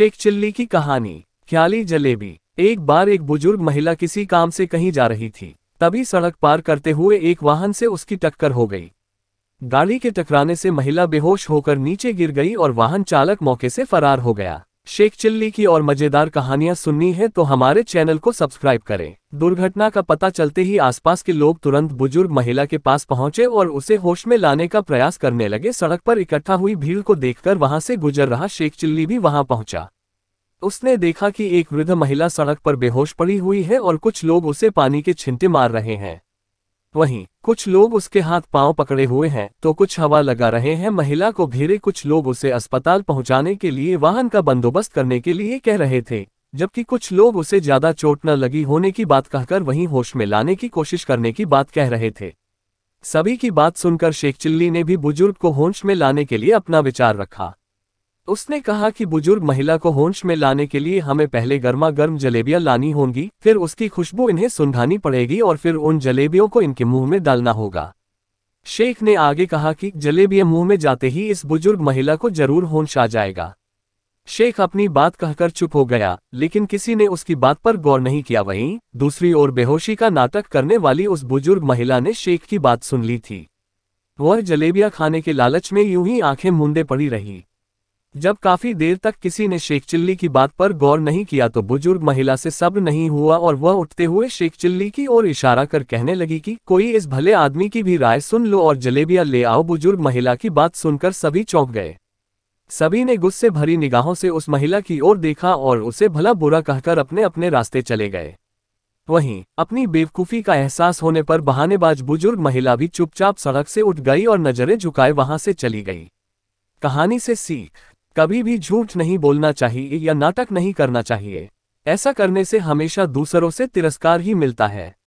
Sheikh chilli की कहानी ख्याली जलेबी एक बार एक बुजुर्ग महिला किसी काम से कहीं जा रही थी तभी सड़क पार करते हुए एक वाहन से उसकी टक्कर हो गई गाड़ी के टकराने से महिला बेहोश होकर नीचे गिर गई और वाहन चालक मौके से फरार हो गया शेख चिल्ली की और मजेदार कहानियां सुननी है तो हमारे चैनल को सब्सक्राइब करें दुर्घटना का पता चलते ही आसपास के लोग तुरंत बुजुर्ग महिला के पास पहुंचे और उसे होश में लाने का प्रयास करने लगे सड़क पर इकट्ठा हुई भीड़ को देखकर वहां से गुजर रहा शेख चिल्ली भी वहां पहुंचा उसने देखा कि एक वृद्ध महिला सड़क पर बेहोश पड़ी हुई है और कुछ लोग उसे पानी के छिंटे मार रहे हैं वहीं कुछ लोग उसके हाथ पांव पकड़े हुए हैं तो कुछ हवा लगा रहे हैं महिला को घेरे कुछ लोग उसे अस्पताल पहुंचाने के लिए वाहन का बंदोबस्त करने के लिए कह रहे थे जबकि कुछ लोग उसे ज्यादा चोट न लगी होने की बात कहकर वहीं होश में लाने की कोशिश करने की बात कह रहे थे सभी की बात सुनकर शेख चिल्ली ने भी बुजुर्ग को होश में लाने के लिए अपना विचार रखा उसने कहा कि बुजुर्ग महिला को होश में लाने के लिए हमें पहले गर्मा गर्म जलेबियां लानी होंगी फिर उसकी खुशबू इन्हें सुंधानी पड़ेगी और फिर उन जलेबियों को इनके मुंह में डालना होगा शेख ने आगे कहा कि जलेबियां मुंह में जाते ही इस बुजुर्ग महिला को जरूर होश आ जाएगा शेख अपनी बात कहकर चुप हो गया लेकिन किसी ने उसकी बात पर गौर नहीं किया वहीं दूसरी ओर बेहोशी का नाटक करने वाली उस बुजुर्ग महिला ने शेख की बात सुन ली थी वह जलेबियां खाने के लालच में यूं ही आंखें मूंदे पड़ी रही जब काफी देर तक किसी ने शेख चिल्ली की बात पर गौर नहीं किया तो बुजुर्ग महिला से सब्र नहीं हुआ और वह उठते हुए शेख चिल्ली की ओर इशारा कर कहने लगी कि कोई इस भले आदमी की भी राय सुन लो और जलेबियां ले आओ बुजुर्ग महिला की बात सुनकर सभी चौंक गए सभी ने गुस्से भरी निगाहों से उस महिला की ओर देखा और उसे भला बुरा कहकर अपने अपने रास्ते चले गए वहीं अपनी बेवकूफ़ी का एहसास होने पर बहानेबाज बुजुर्ग महिला भी चुपचाप सड़क से उठ गई और नज़रें झुकाए वहां से चली गई कहानी से सीख कभी भी झूठ नहीं बोलना चाहिए या नाटक नहीं करना चाहिए ऐसा करने से हमेशा दूसरों से तिरस्कार ही मिलता है